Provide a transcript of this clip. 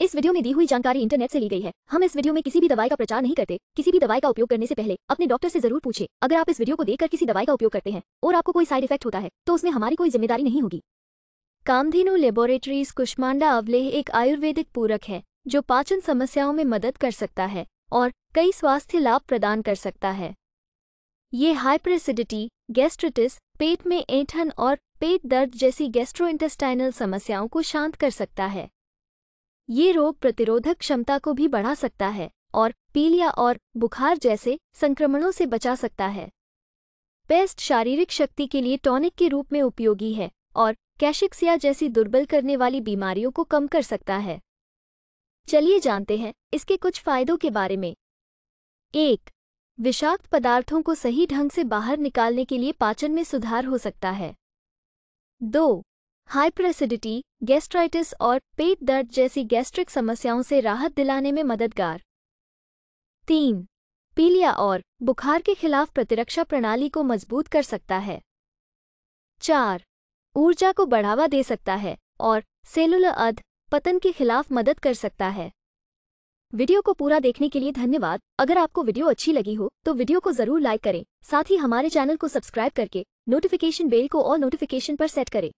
इस वीडियो में दी हुई जानकारी इंटरनेट से ली गई है हम इस वीडियो में किसी भी दवाई का प्रचार नहीं करते किसी भी दवाई का उपयोग करने से पहले अपने डॉक्टर से जरूर पूछे अगर आप इस वीडियो को देखकर किसी दवाई का उपयोग करते हैं और आपको कोई साइड इफेक्ट होता है तो उसमें हमारी कोई जिम्मेदारी नहीं होगी कामधेनु लेबोरेटरीज कुष्मांडा अवलेह एक आयुर्वेदिक पूरक है जो पाचन समस्याओं में मदद कर सकता है और कई स्वास्थ्य लाभ प्रदान कर सकता है ये हाइप्रेसिडिटी गैस्ट्रिटिस पेट में ऐंठन और पेट दर्द जैसी गैस्ट्रोइंटेस्टाइनल समस्याओं को शांत कर सकता है ये रोग प्रतिरोधक क्षमता को भी बढ़ा सकता है और पीलिया और बुखार जैसे संक्रमणों से बचा सकता है पेस्ट शारीरिक शक्ति के लिए टॉनिक के रूप में उपयोगी है और कैशिक्सिया जैसी दुर्बल करने वाली बीमारियों को कम कर सकता है चलिए जानते हैं इसके कुछ फायदों के बारे में एक विषाक्त पदार्थों को सही ढंग से बाहर निकालने के लिए पाचन में सुधार हो सकता है दो हाइप्रेसिडिटी गैस्ट्राइटिस और पेट दर्द जैसी गैस्ट्रिक समस्याओं से राहत दिलाने में मददगार तीन पीलिया और बुखार के खिलाफ प्रतिरक्षा प्रणाली को मजबूत कर सकता है चार ऊर्जा को बढ़ावा दे सकता है और सेलुलर अध पतन के खिलाफ मदद कर सकता है वीडियो को पूरा देखने के लिए धन्यवाद अगर आपको वीडियो अच्छी लगी हो तो वीडियो को जरूर लाइक करें साथ ही हमारे चैनल को सब्सक्राइब करके नोटिफिकेशन बेल को और नोटिफिकेशन पर सेट करें